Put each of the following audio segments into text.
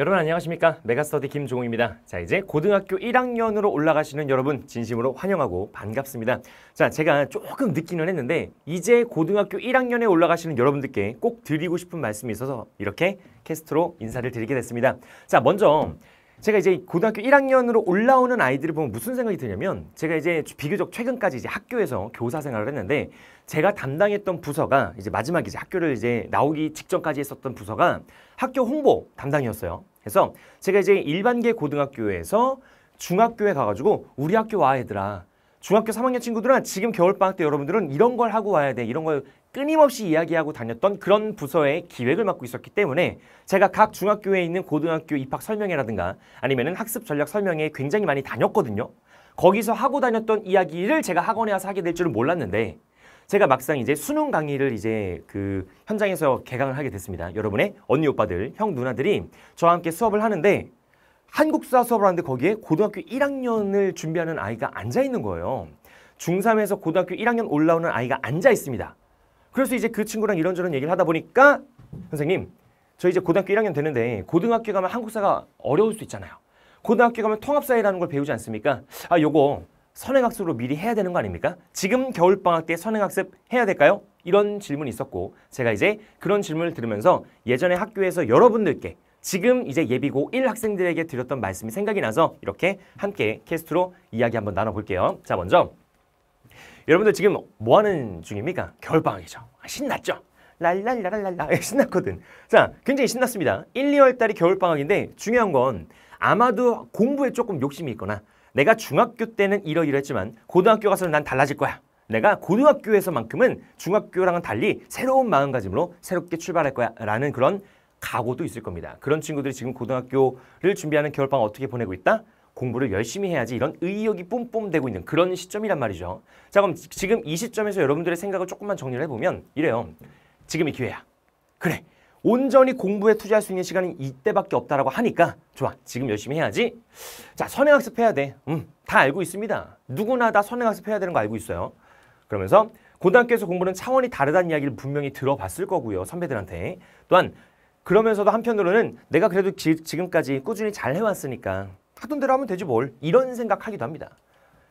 여러분 안녕하십니까 메가스터디 김종우입니다 자 이제 고등학교 1학년으로 올라가시는 여러분 진심으로 환영하고 반갑습니다 자 제가 조금 늦기는 했는데 이제 고등학교 1학년에 올라가시는 여러분들께 꼭 드리고 싶은 말씀이 있어서 이렇게 캐스트로 인사를 드리게 됐습니다 자 먼저 제가 이제 고등학교 1학년으로 올라오는 아이들을 보면 무슨 생각이 드냐면 제가 이제 비교적 최근까지 이제 학교에서 교사 생활을 했는데 제가 담당했던 부서가 이제 마지막 이제 학교를 이제 나오기 직전까지 했었던 부서가 학교 홍보 담당이었어요. 그래서 제가 이제 일반계 고등학교에서 중학교에 가가지고 우리 학교 와 얘들아 중학교 3학년 친구들은 지금 겨울방학 때 여러분들은 이런 걸 하고 와야 돼 이런 걸 끊임없이 이야기하고 다녔던 그런 부서의 기획을 맡고 있었기 때문에 제가 각 중학교에 있는 고등학교 입학 설명회라든가 아니면 학습 전략 설명회에 굉장히 많이 다녔거든요 거기서 하고 다녔던 이야기를 제가 학원에 와서 하게 될 줄은 몰랐는데 제가 막상 이제 수능 강의를 이제 그 현장에서 개강을 하게 됐습니다. 여러분의 언니 오빠들, 형 누나들이 저와 함께 수업을 하는데 한국사 수업을 하는데 거기에 고등학교 1학년을 준비하는 아이가 앉아 있는 거예요. 중3에서 고등학교 1학년 올라오는 아이가 앉아 있습니다. 그래서 이제 그 친구랑 이런저런 얘기를 하다 보니까 선생님, 저 이제 고등학교 1학년 되는데 고등학교 가면 한국사가 어려울 수 있잖아요. 고등학교 가면 통합사회라는 걸 배우지 않습니까? 아, 요거 선행학습으로 미리 해야 되는 거 아닙니까? 지금 겨울방학 때 선행학습 해야 될까요? 이런 질문이 있었고 제가 이제 그런 질문을 들으면서 예전에 학교에서 여러분들께 지금 이제 예비고 1 학생들에게 드렸던 말씀이 생각이 나서 이렇게 함께 캐스트로 이야기 한번 나눠볼게요. 자 먼저 여러분들 지금 뭐 하는 중입니까? 겨울방학이죠. 아, 신났죠? 랄랄랄랄라 예, 신났거든. 자 굉장히 신났습니다. 1, 2월 달이 겨울방학인데 중요한 건 아마도 공부에 조금 욕심이 있거나 내가 중학교 때는 이러이러했지만 고등학교 가서는 난 달라질 거야. 내가 고등학교에서만큼은 중학교랑은 달리 새로운 마음가짐으로 새롭게 출발할 거야 라는 그런 각오도 있을 겁니다. 그런 친구들이 지금 고등학교를 준비하는 겨울방학 어떻게 보내고 있다? 공부를 열심히 해야지 이런 의욕이 뿜뿜되고 있는 그런 시점이란 말이죠. 자 그럼 지금 이 시점에서 여러분들의 생각을 조금만 정리를 해보면 이래요. 지금이 기회야. 그래 온전히 공부에 투자할 수 있는 시간이 이때밖에 없다라고 하니까 좋아 지금 열심히 해야지 자 선행학습 해야 돼음 다 알고 있습니다 누구나 다 선행학습 해야 되는 거 알고 있어요 그러면서 고등학교에서 공부는 차원이 다르다는 이야기를 분명히 들어봤을 거고요 선배들한테 또한 그러면서도 한편으로는 내가 그래도 지, 지금까지 꾸준히 잘 해왔으니까 하던 대로 하면 되지 뭘 이런 생각하기도 합니다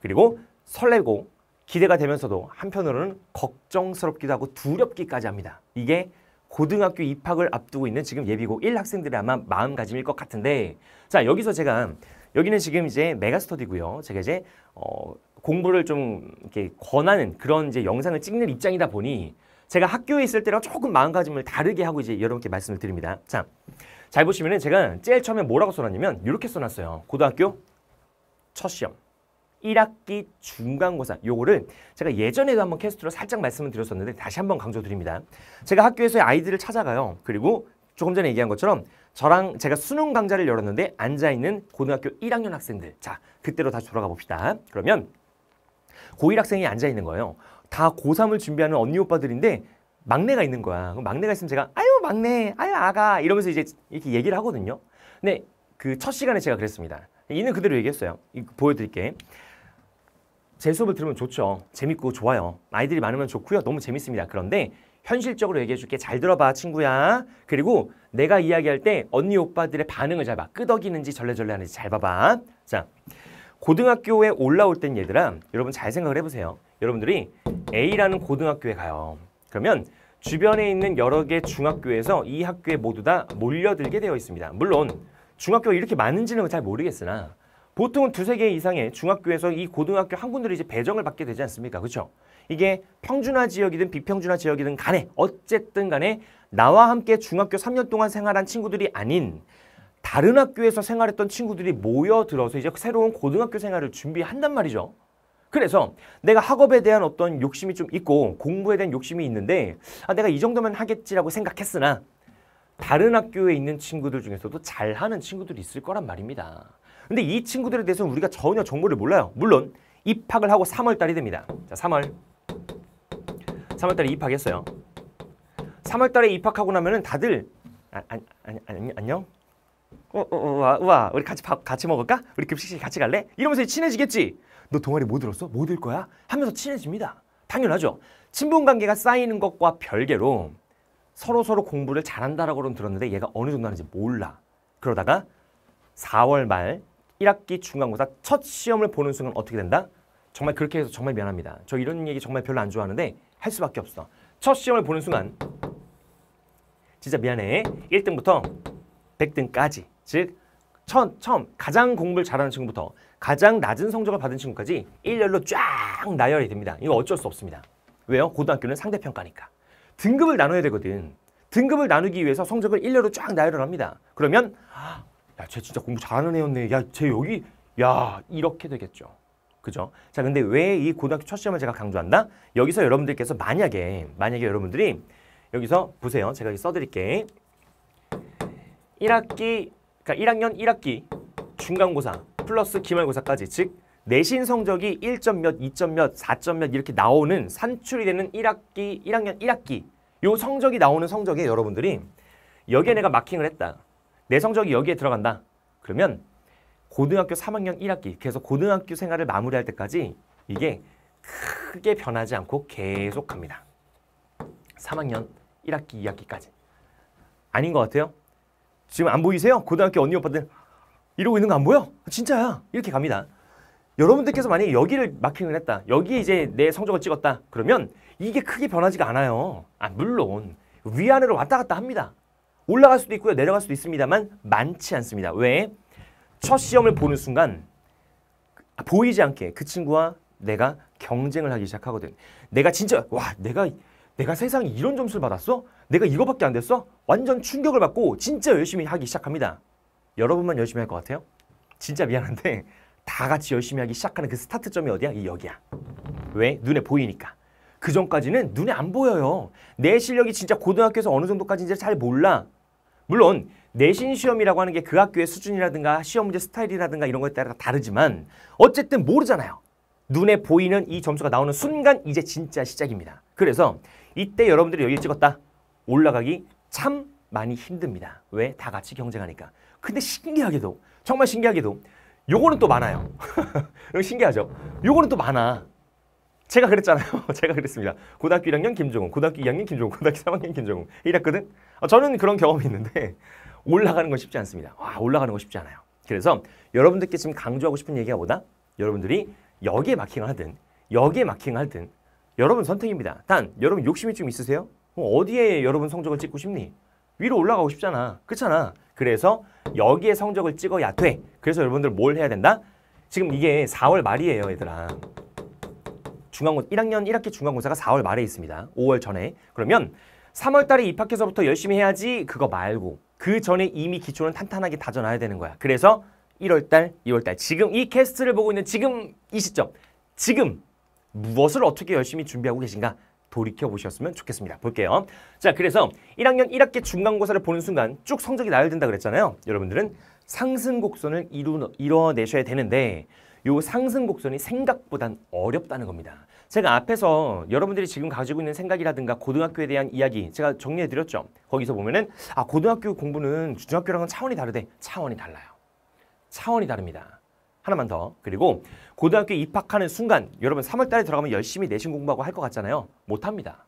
그리고 설레고 기대가 되면서도 한편으로는 걱정스럽기도 하고 두렵기까지 합니다 이게 고등학교 입학을 앞두고 있는 지금 예비고 1학생들이 아마 마음가짐일 것 같은데 자 여기서 제가 여기는 지금 이제 메가스터디고요. 제가 이제 어, 공부를 좀 이렇게 권하는 그런 이제 영상을 찍는 입장이다 보니 제가 학교에 있을 때랑 조금 마음가짐을 다르게 하고 이제 여러분께 말씀을 드립니다. 자, 잘 보시면은 제가 제일 처음에 뭐라고 써놨냐면 이렇게 써놨어요. 고등학교 첫 시험. 1학기 중간고사 요거를 제가 예전에도 한번 캐스트로 살짝 말씀을 드렸었는데 다시 한번 강조드립니다. 제가 학교에서 아이들을 찾아가요. 그리고 조금 전에 얘기한 것처럼 저랑 제가 수능 강좌를 열었는데 앉아있는 고등학교 1학년 학생들 자 그때로 다시 돌아가 봅시다. 그러면 고1 학생이 앉아있는 거예요. 다 고3을 준비하는 언니 오빠들인데 막내가 있는 거야. 그럼 막내가 있으면 제가 아유 막내, 아유 아가 이러면서 이제 이렇게 얘기를 하거든요. 근데 그 첫 시간에 제가 그랬습니다. 이는 그대로 얘기했어요. 보여드릴게. 제 수업을 들으면 좋죠. 재밌고 좋아요. 아이들이 많으면 좋고요. 너무 재밌습니다. 그런데 현실적으로 얘기해 줄게. 잘 들어봐, 친구야. 그리고 내가 이야기할 때 언니, 오빠들의 반응을 잘 봐. 끄덕이는지 절레절레하는지 잘 봐봐. 자, 고등학교에 올라올 땐 얘들아, 여러분 잘 생각을 해보세요. 여러분들이 A라는 고등학교에 가요. 그러면 주변에 있는 여러 개 중학교에서 이 학교에 모두 다 몰려들게 되어 있습니다. 물론 중학교가 이렇게 많은지는 잘 모르겠으나 보통은 두세 개 이상의 중학교에서 이 고등학교 한군데로 이제 배정을 받게 되지 않습니까? 그렇죠? 이게 평준화 지역이든 비평준화 지역이든 간에 어쨌든 간에 나와 함께 중학교 3년 동안 생활한 친구들이 아닌 다른 학교에서 생활했던 친구들이 모여들어서 이제 새로운 고등학교 생활을 준비한단 말이죠. 그래서 내가 학업에 대한 어떤 욕심이 좀 있고 공부에 대한 욕심이 있는데 아, 내가 이 정도면 하겠지라고 생각했으나 다른 학교에 있는 친구들 중에서도 잘하는 친구들이 있을 거란 말입니다. 근데 이 친구들에 대해서는 우리가 전혀 정보를 몰라요. 물론 입학을 하고 3월달이 됩니다. 자, 3월. 3월달에 입학했어요. 3월달에 입학하고 나면은 다들 아, 아, 아아 우와, 아, 어, 어, 어, 우와, 우리 같이 밥 같이 먹을까? 우리 급식실 같이 갈래? 이러면서 친해지겠지. 너 동아리 뭐 들었어? 뭐 들 거야? 하면서 친해집니다. 당연하죠. 친분 관계가 쌓이는 것과 별개로 서로 서로 공부를 잘한다라고는 들었는데 얘가 어느 정도 하는지 몰라. 그러다가 4월 말 1학기 중간고사 첫 시험을 보는 순간 어떻게 된다? 정말 그렇게 해서 정말 미안합니다. 저 이런 얘기 정말 별로 안 좋아하는데 할 수밖에 없어. 첫 시험을 보는 순간 진짜 미안해. 1등부터 100등까지 즉 처음, 처음 가장 공부를 잘하는 친구부터 가장 낮은 성적을 받은 친구까지 일렬로 쫙 나열이 됩니다. 이거 어쩔 수 없습니다. 왜요? 고등학교는 상대평가니까. 등급을 나눠야 되거든. 등급을 나누기 위해서 성적을 1렬로 쫙 나열을 합니다. 그러면 아, 야, 쟤 진짜 공부 잘하는 애였네. 야, 쟤 여기 야, 이렇게 되겠죠. 그죠? 자, 근데 왜 이 고등학교 첫 시험을 제가 강조한다? 여기서 여러분들께서 만약에 만약에 여러분들이 여기서 보세요. 제가 여기 써 드릴게. 1학기 그러니까 1학년 1학기 중간고사 플러스 기말고사까지 즉 내신 성적이 1점 몇, 2점 몇, 4점 몇 이렇게 나오는 산출이 되는 1학기, 1학년 1학기 요 성적이 나오는 성적에 여러분들이 여기에 내가 마킹을 했다. 내 성적이 여기에 들어간다. 그러면 고등학교 3학년 1학기 그래서 고등학교 생활을 마무리할 때까지 이게 크게 변하지 않고 계속합니다. 3학년 1학기 2학기까지. 아닌 것 같아요? 지금 안 보이세요? 고등학교 언니 오빠들 이러고 있는 거 안 보여? 진짜야. 이렇게 갑니다. 여러분들께서 만약에 여기를 마킹을 했다. 여기 에 이제 내 성적을 찍었다. 그러면 이게 크게 변하지가 않아요. 아, 물론 위아래로 왔다 갔다 합니다. 올라갈 수도 있고요. 내려갈 수도 있습니다만 많지 않습니다. 왜? 첫 시험을 보는 순간 보이지 않게 그 친구와 내가 경쟁을 하기 시작하거든. 내가 진짜 와 내가 내가 세상에 이런 점수를 받았어? 내가 이거밖에 안 됐어? 완전 충격을 받고 진짜 열심히 하기 시작합니다. 여러분만 열심히 할 것 같아요? 진짜 미안한데 다 같이 열심히 하기 시작하는 그 스타트점이 어디야? 이 여기야. 왜? 눈에 보이니까. 그 전까지는 눈에 안 보여요. 내 실력이 진짜 고등학교에서 어느 정도까지인지 잘 몰라. 물론 내신 시험이라고 하는 게 그 학교의 수준이라든가 시험 문제 스타일이라든가 이런 것에 따라 다르지만 어쨌든 모르잖아요. 눈에 보이는 이 점수가 나오는 순간 이제 진짜 시작입니다. 그래서 이때 여러분들이 여기 찍었다. 올라가기 참 많이 힘듭니다. 왜? 다 같이 경쟁하니까. 근데 신기하게도 정말 신기하게도 요거는 또 많아요. 신기하죠? 요거는 또 많아. 제가 그랬잖아요. 제가 그랬습니다. 고등학교 1학년 김종훈, 고등학교 2학년 김종훈, 고등학교 3학년 김종훈 이랬거든. 어, 저는 그런 경험이 있는데 올라가는 건 쉽지 않습니다. 와, 올라가는 건 쉽지 않아요. 그래서 여러분들께 지금 강조하고 싶은 얘기가 뭐다? 여러분들이 여기에 마킹을 하든 여기에 마킹을 하든 여러분 선택입니다. 단, 여러분 욕심이 좀 있으세요? 어디에 여러분 성적을 찍고 싶니? 위로 올라가고 싶잖아. 그렇잖아. 그래서 여기에 성적을 찍어야 돼. 그래서 여러분들 뭘 해야 된다? 지금 이게 4월 말이에요, 얘들아. 중간고 사 1학년 1학기 중간고사가 4월 말에 있습니다. 5월 전에. 그러면 3월 달에 입학해서부터 열심히 해야지 그거 말고 그 전에 이미 기초는 탄탄하게 다져놔야 되는 거야. 그래서 1월 달, 2월 달 지금 이 캐스트를 보고 있는 지금 이 시점 지금 무엇을 어떻게 열심히 준비하고 계신가? 돌이켜 보셨으면 좋겠습니다. 볼게요. 자, 그래서 1학년 1학기 중간고사를 보는 순간 쭉 성적이 나열된다 그랬잖아요. 여러분들은 상승 곡선을 이루, 이뤄내셔야 되는데 요 상승 곡선이 생각보단 어렵다는 겁니다. 제가 앞에서 여러분들이 지금 가지고 있는 생각이라든가 고등학교에 대한 이야기 제가 정리해드렸죠. 거기서 보면은 아 고등학교 공부는 중학교랑은 차원이 다르대. 차원이 달라요. 차원이 다릅니다. 하나만 더. 그리고 고등학교 입학하는 순간 여러분 3월 달에 들어가면 열심히 내신 공부하고 할 것 같잖아요. 못합니다.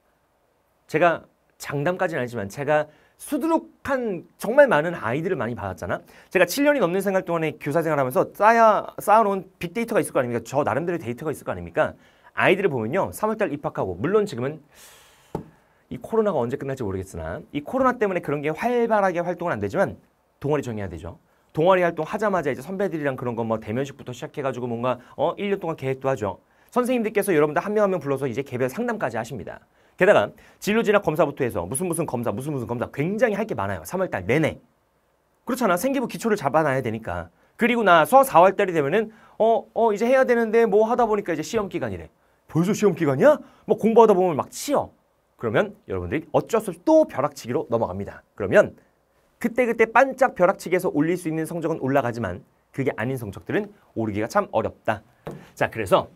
제가 장담까지는 아니지만 제가 수두룩한 정말 많은 아이들을 많이 받았잖아. 제가 7년이 넘는 생활 동안에 교사 생활하면서 쌓아 쌓아놓은 빅데이터가 있을 거 아닙니까? 저 나름대로 데이터가 있을 거 아닙니까? 아이들을 보면요, 3월달 입학하고 물론 지금은 이 코로나가 언제 끝날지 모르겠으나 이 코로나 때문에 그런 게 활발하게 활동은 안 되지만 동아리 정해야 되죠. 동아리 활동 하자마자 이제 선배들이랑 그런 거 뭐 대면식부터 시작해가지고 뭔가 어 1년 동안 계획도 하죠. 선생님들께서 여러분들 한 명 한 명 불러서 이제 개별 상담까지 하십니다. 게다가 진로진학 검사부터 해서 무슨 무슨 검사 무슨 무슨 검사 굉장히 할 게 많아요. 3월달 내내. 그렇잖아. 생기부 기초를 잡아놔야 되니까. 그리고 나서 4월달이 되면은 어, 어 이제 해야 되는데 뭐 하다 보니까 이제 시험 기간이래. 벌써 시험 기간이야? 뭐 공부하다 보면 막 치여. 그러면 여러분들이 어쩔 수 없이 또 벼락치기로 넘어갑니다. 그러면 그때그때 반짝 벼락치기에서 올릴 수 있는 성적은 올라가지만 그게 아닌 성적들은 오르기가 참 어렵다. 자, 그래서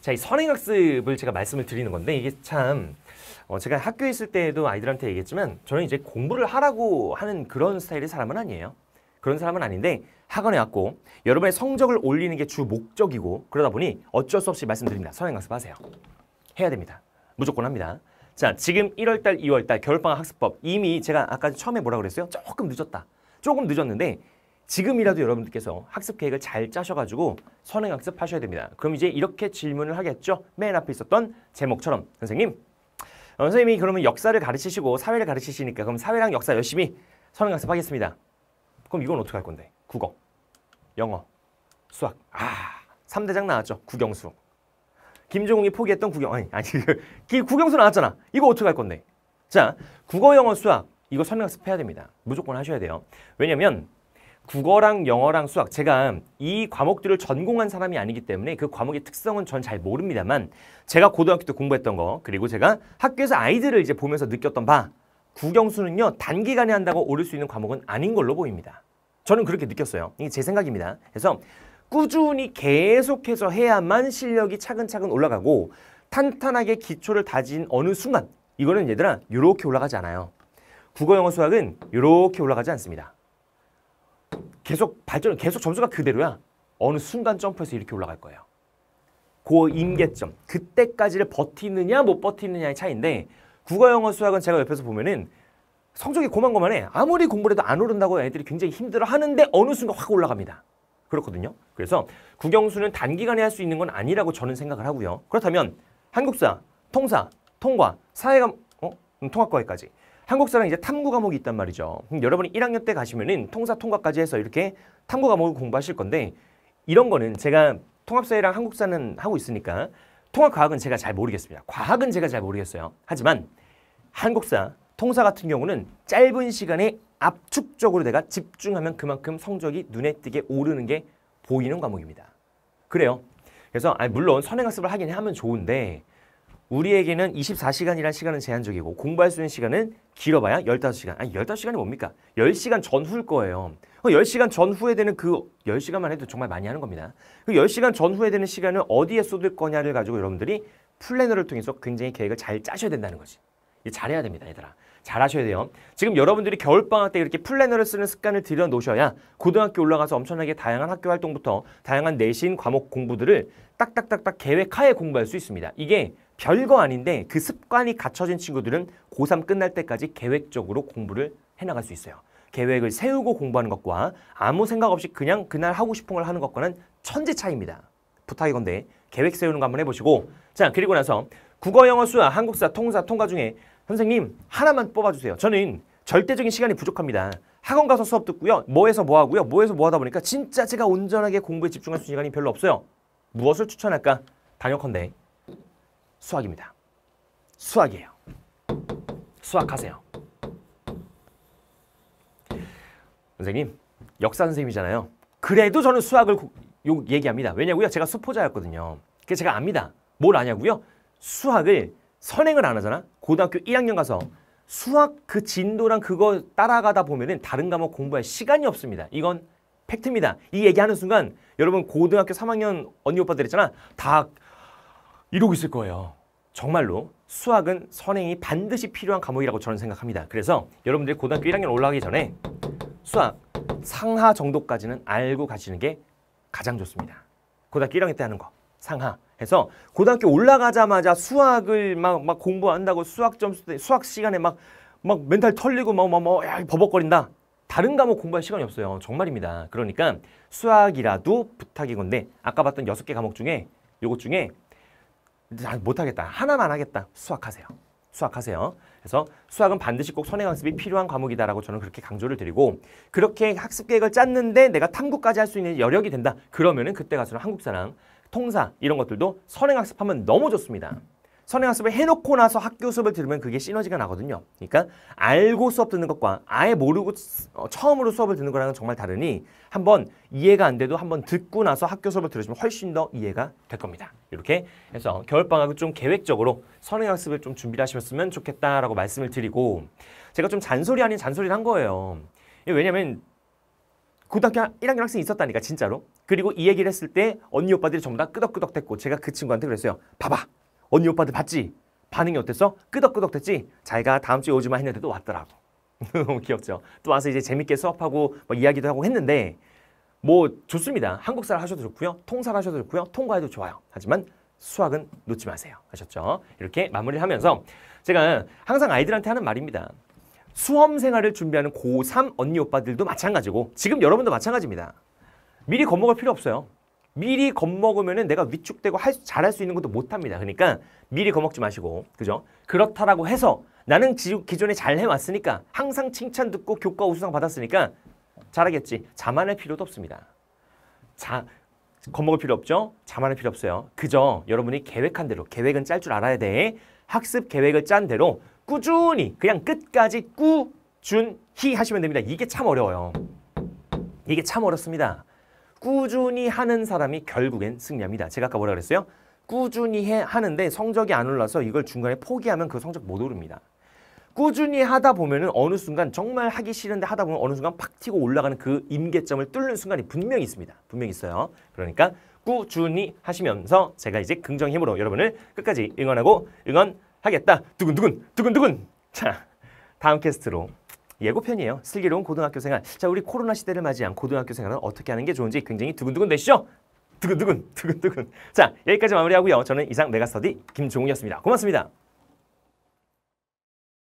자, 이 선행학습을 제가 말씀을 드리는 건데 이게 참 어, 제가 학교에 있을 때에도 아이들한테 얘기했지만 저는 이제 공부를 하라고 하는 그런 스타일의 사람은 아니에요. 그런 사람은 아닌데 학원에 왔고 여러분의 성적을 올리는 게 주 목적이고 그러다 보니 어쩔 수 없이 말씀드립니다. 선행학습 하세요. 해야 됩니다. 무조건 합니다. 자, 지금 1월달, 2월달 겨울방학 학습법 이미 제가 아까 처음에 뭐라 고 그랬어요? 조금 늦었다. 조금 늦었는데 지금이라도 여러분들께서 학습 계획을 잘 짜셔가지고 선행 학습하셔야 됩니다. 그럼 이제 이렇게 질문을 하겠죠? 맨 앞에 있었던 제목처럼 선생님, 어, 선생님이 그러면 역사를 가르치시고 사회를 가르치시니까 그럼 사회랑 역사 열심히 선행 학습하겠습니다. 그럼 이건 어떻게 할 건데? 국어, 영어, 수학. 아, 삼대장 나왔죠? 국영수. 김종욱이 포기했던 국영 아니 아니 국영수 그, 나왔잖아. 이거 어떻게 할 건데? 자 국어 영어 수학 이거 설명학습 해야 됩니다. 무조건 하셔야 돼요. 왜냐면 국어랑 영어랑 수학 제가 이 과목들을 전공한 사람이 아니기 때문에 그 과목의 특성은 전 잘 모릅니다만 제가 고등학교 때 공부했던 거 그리고 제가 학교에서 아이들을 이제 보면서 느꼈던 바 국영수는요 단기간에 한다고 오를 수 있는 과목은 아닌 걸로 보입니다. 저는 그렇게 느꼈어요. 이게 제 생각입니다. 그래서 꾸준히 계속해서 해야만 실력이 차근차근 올라가고 탄탄하게 기초를 다진 어느 순간 이거는 얘들아 이렇게 올라가지 않아요. 국어, 영어, 수학은 이렇게 올라가지 않습니다. 계속 발전, 계속 점수가 그대로야. 어느 순간 점프해서 이렇게 올라갈 거예요. 그 임계점, 그때까지를 버티느냐 못 버티느냐의 차이인데 국어, 영어, 수학은 제가 옆에서 보면은 성적이 고만고만해. 아무리 공부를 해도 안 오른다고 애들이 굉장히 힘들어 하는데 어느 순간 확 올라갑니다. 그렇거든요. 그래서 국영수는 단기간에 할 수 있는 건 아니라고 저는 생각을 하고요. 그렇다면 한국사, 통사, 통과, 사회과 어? 음, 통합과외까지 한국사랑 이제 탐구 과목이 있단 말이죠. 그럼 여러분이 1학년 때 가시면은 통사 통과까지 해서 이렇게 탐구 과목을 공부하실 건데 이런 거는 제가 통합사회랑 한국사는 하고 있으니까 통합과학은 제가 잘 모르겠습니다. 과학은 제가 잘 모르겠어요. 하지만 한국사, 통사 같은 경우는 짧은 시간에 압축적으로 내가 집중하면 그만큼 성적이 눈에 띄게 오르는 게 보이는 과목입니다. 그래요. 그래서 아니 물론 선행학습을 하긴 하면 좋은데 우리에게는 24시간이라는 시간은 제한적이고 공부할 수 있는 시간은 길어봐야 15시간. 아니 15시간이 뭡니까? 10시간 전후일 거예요. 10시간 그 전후에 되는 그 10시간만 해도 정말 많이 하는 겁니다. 그 10시간 전후에 되는 시간은 어디에 쏟을 거냐를 가지고 여러분들이 플래너를 통해서 굉장히 계획을 잘 짜셔야 된다는 거지. 잘해야 됩니다, 얘들아. 잘 하셔야 돼요. 지금 여러분들이 겨울방학 때 이렇게 플래너를 쓰는 습관을 들여놓으셔야 고등학교 올라가서 엄청나게 다양한 학교 활동부터 다양한 내신 과목 공부들을 딱딱딱딱 계획하에 공부할 수 있습니다. 이게 별거 아닌데 그 습관이 갖춰진 친구들은 고3 끝날 때까지 계획적으로 공부를 해나갈 수 있어요. 계획을 세우고 공부하는 것과 아무 생각 없이 그냥 그날 하고 싶은 걸 하는 것과는 천재 차이입니다. 부탁이건데 계획 세우는 거 한번 해보시고 자 그리고 나서 국어, 영어, 수학, 한국사, 통사, 통과 중에 선생님 하나만 뽑아주세요. 저는 절대적인 시간이 부족합니다. 학원 가서 수업 듣고요. 뭐해서 뭐 하고요. 뭐해서 뭐 하다 보니까 진짜 제가 온전하게 공부에 집중할 수 있는 시간이 별로 없어요. 무엇을 추천할까? 단역컨대 수학입니다. 수학이에요. 수학하세요. 선생님, 역사 선생님이잖아요. 그래도 저는 수학을 요, 얘기합니다. 왜냐고요? 제가 수포자였거든요. 그래서 제가 압니다. 뭘 아냐고요? 수학을 선행을 안 하잖아. 고등학교 1학년 가서 수학 그 진도랑 그거 따라가다 보면은 다른 과목 공부할 시간이 없습니다. 이건 팩트입니다. 이 얘기하는 순간 여러분 고등학교 3학년 언니 오빠들 있잖아. 다 이러고 있을 거예요. 정말로 수학은 선행이 반드시 필요한 과목이라고 저는 생각합니다. 그래서 여러분들이 고등학교 1학년 올라가기 전에 수학 상하 정도까지는 알고 가시는 게 가장 좋습니다. 고등학교 1학년 때 하는 거 상하 해서 고등학교 올라가자마자 수학을 막, 막 공부한다고 수학 점수 수학 시간에 막, 막 멘탈 털리고 막, 막, 막, 야, 버벅거린다. 다른 과목 공부할 시간이 없어요. 정말입니다. 그러니까 수학이라도 부탁이건데 아까 봤던 여섯 개 과목 중에 요것 중에 아, 못하겠다. 하나만 하겠다. 수학하세요. 수학하세요. 그래서 수학은 반드시 꼭 선행학습이 필요한 과목이다라고 저는 그렇게 강조를 드리고 그렇게 학습 계획을 짰는데 내가 탐구까지 할 수 있는 여력이 된다. 그러면은 그때 가서는 한국사랑 통사 이런 것들도 선행학습하면 너무 좋습니다. 선행학습을 해놓고 나서 학교 수업을 들으면 그게 시너지가 나거든요. 그러니까 알고 수업 듣는 것과 아예 모르고 어, 처음으로 수업을 듣는 거랑은 정말 다르니 한번 이해가 안 돼도 한번 듣고 나서 학교 수업을 들으시면 훨씬 더 이해가 될 겁니다. 이렇게 해서 겨울방학을 좀 계획적으로 선행학습을 좀 준비를 하셨으면 좋겠다라고 말씀을 드리고 제가 좀 잔소리 아닌 잔소리를 한 거예요. 왜냐면 고등학교 1학년 학생이 있었다니까 진짜로. 그리고 이 얘기를 했을 때 언니 오빠들이 전부 다 끄덕끄덕 됐고 제가 그 친구한테 그랬어요. 봐봐. 언니 오빠들 봤지? 반응이 어땠어? 끄덕끄덕 됐지? 자기가 다음 주에 오지마 했는데도 왔더라고. 너무 귀엽죠? 또 와서 이제 재밌게 수업하고 뭐 이야기도 하고 했는데 뭐 좋습니다. 한국사를 하셔도 좋고요. 통사를 하셔도 좋고요. 통과해도 좋아요. 하지만 수학은 놓지 마세요. 하셨죠? 이렇게 마무리를 하면서 제가 항상 아이들한테 하는 말입니다. 수험 생활을 준비하는 고3 언니 오빠들도 마찬가지고 지금 여러분도 마찬가지입니다. 미리 겁먹을 필요 없어요. 미리 겁먹으면 내가 위축되고 할, 잘할 수 있는 것도 못합니다. 그러니까 미리 겁먹지 마시고 그죠? 그렇다라고 해서 나는 지, 기존에 잘 해왔으니까 항상 칭찬 듣고 교과 우수상 받았으니까 잘하겠지. 자만할 필요도 없습니다. 자, 겁먹을 필요 없죠? 자만할 필요 없어요. 그저 여러분이 계획한 대로 계획은 짤 줄 알아야 돼. 학습 계획을 짠 대로 꾸준히 그냥 끝까지 꾸준히 하시면 됩니다. 이게 참 어려워요. 이게 참 어렵습니다. 꾸준히 하는 사람이 결국엔 승리합니다. 제가 아까 뭐라 그랬어요? 꾸준히 해, 하는데 성적이 안 올라서 이걸 중간에 포기하면 그 성적 못 오릅니다. 꾸준히 하다 보면은 어느 순간 정말 하기 싫은데 하다 보면 어느 순간 팍 튀고 올라가는 그 임계점을 뚫는 순간이 분명히 있습니다. 분명히 있어요. 그러니까 꾸준히 하시면서 제가 이제 긍정 힘으로 여러분을 끝까지 응원하고 응원 하겠다. 두근두근 두근두근. 자, 다음 캐스트로 예고편이에요. 슬기로운 고등학교 생활. 자, 우리 코로나 시대를 맞이한 고등학교 생활은 어떻게 하는 게 좋은지 굉장히 두근두근 되시죠? 두근두근 두근두근. 자, 여기까지 마무리하고요. 저는 이상 메가스터디 김종욱이었습니다. 고맙습니다.